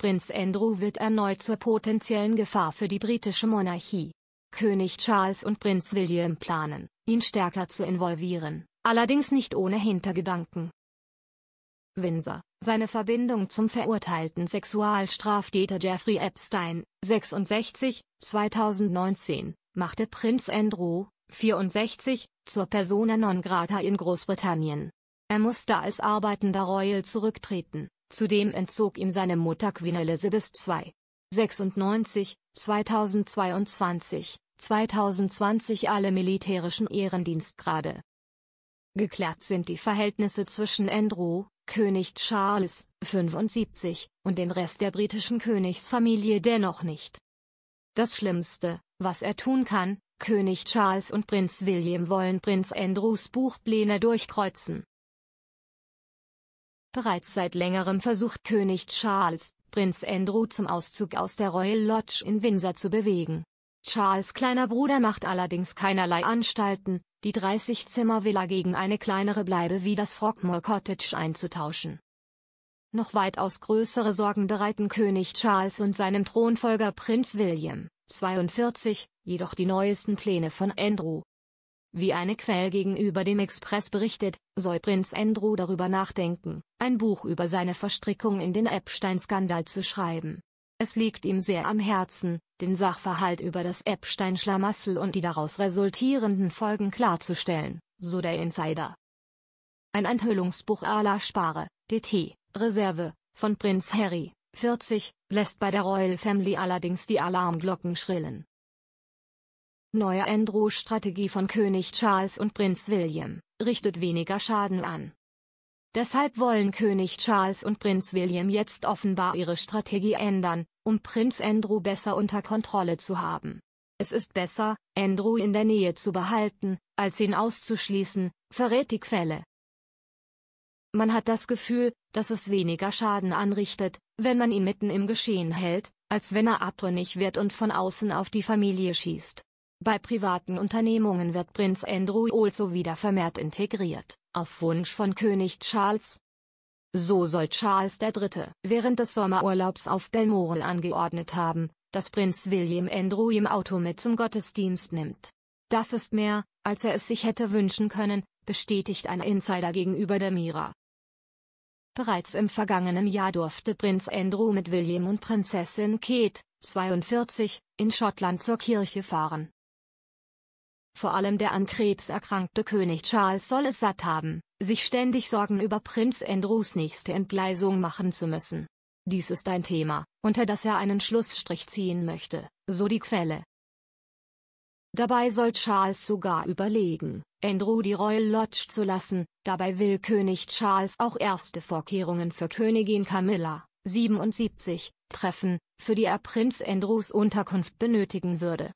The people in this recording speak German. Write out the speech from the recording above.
Prinz Andrew wird erneut zur potenziellen Gefahr für die britische Monarchie. König Charles und Prinz William planen, ihn stärker zu involvieren, allerdings nicht ohne Hintergedanken. Windsor, seine Verbindung zum verurteilten Sexualstraftäter Jeffrey Epstein, 66, 2019, machte Prinz Andrew, 64, zur Persona non grata in Großbritannien. Er musste als arbeitender Royal zurücktreten, Zudem entzog ihm seine Mutter Queen Elizabeth II. 96, 2022, 2020 alle militärischen Ehrendienstgrade. Geklärt sind die Verhältnisse zwischen Andrew, König Charles, 75, und dem Rest der britischen Königsfamilie dennoch nicht. Das Schlimmste, was er tun kann, König Charles und Prinz William wollen Prinz Andrews Buchpläne durchkreuzen. Bereits seit längerem versucht König Charles, Prinz Andrew zum Auszug aus der Royal Lodge in Windsor zu bewegen. Charles' kleiner Bruder macht allerdings keinerlei Anstalten, die 30-Zimmer-Villa gegen eine kleinere Bleibe wie das Frogmore Cottage einzutauschen. Noch weitaus größere Sorgen bereiten König Charles und seinem Thronfolger Prinz William, 42, jedoch die neuesten Pläne von Andrew, wie eine Quelle gegenüber dem Express berichtet, soll Prinz Andrew darüber nachdenken, ein Buch über seine Verstrickung in den Epstein-Skandal zu schreiben. Es liegt ihm sehr am Herzen, den Sachverhalt über das Epstein-Schlamassel und die daraus resultierenden Folgen klarzustellen, so der Insider. Ein Enthüllungsbuch à la Spare, DT, Reserve, von Prinz Harry, 40, lässt bei der Royal Family allerdings die Alarmglocken schrillen. Neue Andrew-Strategie von König Charles und Prinz William, richtet weniger Schaden an. Deshalb wollen König Charles und Prinz William jetzt offenbar ihre Strategie ändern, um Prinz Andrew besser unter Kontrolle zu haben. Es ist besser, Andrew in der Nähe zu behalten, als ihn auszuschließen, verrät die Quelle. Man hat das Gefühl, dass es weniger Schaden anrichtet, wenn man ihn mitten im Geschehen hält, als wenn er abtrünnig wird und von außen auf die Familie schießt. Bei privaten Unternehmungen wird Prinz Andrew also wieder vermehrt integriert, auf Wunsch von König Charles. So soll Charles III. während des Sommerurlaubs auf Balmoral angeordnet haben, dass Prinz William Andrew im Auto mit zum Gottesdienst nimmt. Das ist mehr, als er es sich hätte wünschen können, bestätigt ein Insider gegenüber der Mira. Bereits im vergangenen Jahr durfte Prinz Andrew mit William und Prinzessin Kate, 42, in Schottland zur Kirche fahren. Vor allem der an Krebs erkrankte König Charles soll es satt haben, sich ständig Sorgen über Prinz Andrews nächste Entgleisung machen zu müssen. Dies ist ein Thema, unter das er einen Schlussstrich ziehen möchte, so die Quelle. Dabei soll Charles sogar überlegen, Andrew die Royal Lodge zu lassen, dabei will König Charles auch erste Vorkehrungen für Königin Camilla, 77, treffen, für die er Prinz Andrews Unterkunft benötigen würde.